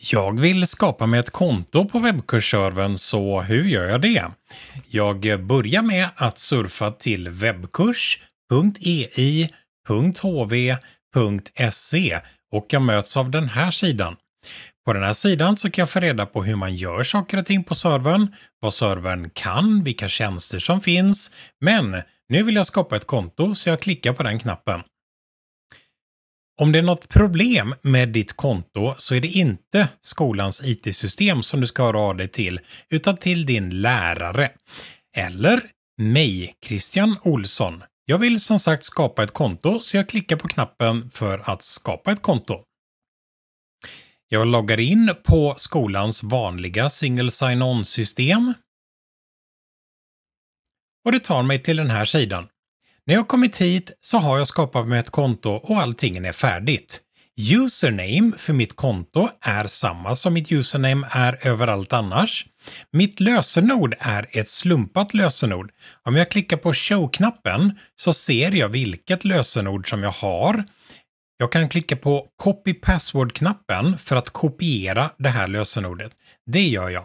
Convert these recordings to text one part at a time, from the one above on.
Jag vill skapa mig ett konto på webbkursservern, så hur gör jag det? Jag börjar med att surfa till webbkurs.ei.hv.se e och jag möts av den här sidan. På den här sidan så kan jag få reda på hur man gör saker och ting på servern, vad servern kan, vilka tjänster som finns, men nu vill jag skapa ett konto så jag klickar på den knappen. Om det är något problem med ditt konto så är det inte skolans IT-system som du ska höra av dig till, utan till din lärare. Eller mig, Christian Olsson. Jag vill som sagt skapa ett konto så jag klickar på knappen för att skapa ett konto. Jag loggar in på skolans vanliga single sign-on-system. Och det tar mig till den här sidan. När jag kommit hit så har jag skapat mig ett konto och allting är färdigt. Username för mitt konto är samma som mitt username är överallt annars. Mitt lösenord är ett slumpat lösenord. Om jag klickar på show-knappen så ser jag vilket lösenord som jag har. Jag kan klicka på copy password-knappen för att kopiera det här lösenordet. Det gör jag.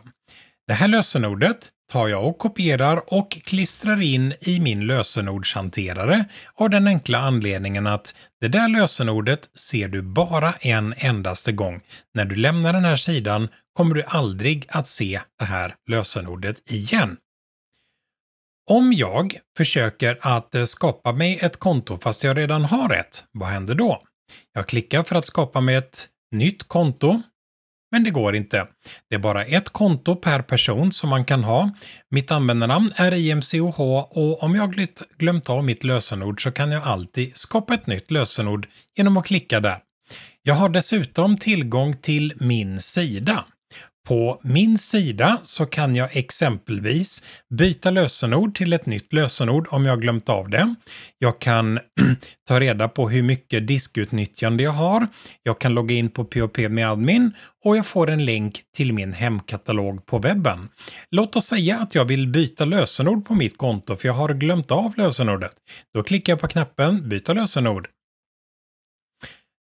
Det här lösenordet tar jag och kopierar och klistrar in i min lösenordshanterare av den enkla anledningen att det där lösenordet ser du bara en endaste gång. När du lämnar den här sidan kommer du aldrig att se det här lösenordet igen. Om jag försöker att eh, skapa mig ett konto fast jag redan har ett, vad händer då? Jag klickar för att skapa mig ett nytt konto men det går inte. Det är bara ett konto per person som man kan ha. Mitt användarnamn är imcoh och om jag glömt av mitt lösenord så kan jag alltid skapa ett nytt lösenord genom att klicka där. Jag har dessutom tillgång till min sida. På min sida så kan jag exempelvis byta lösenord till ett nytt lösenord om jag glömt av det. Jag kan ta reda på hur mycket diskutnyttjande jag har. Jag kan logga in på POP med admin och jag får en länk till min hemkatalog på webben. Låt oss säga att jag vill byta lösenord på mitt konto för jag har glömt av lösenordet. Då klickar jag på knappen Byta lösenord.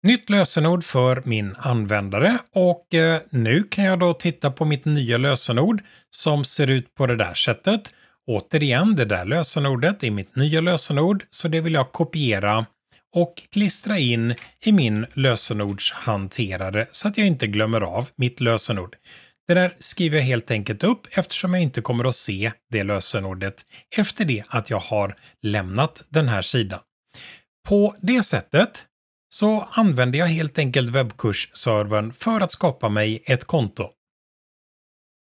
Nytt lösenord för min användare och eh, nu kan jag då titta på mitt nya lösenord som ser ut på det där sättet. Återigen, det där lösenordet är mitt nya lösenord så det vill jag kopiera och klistra in i min lösenordshanterare så att jag inte glömmer av mitt lösenord. Det där skriver jag helt enkelt upp eftersom jag inte kommer att se det lösenordet efter det att jag har lämnat den här sidan. På det sättet så använde jag helt enkelt webbkursservern för att skapa mig ett konto.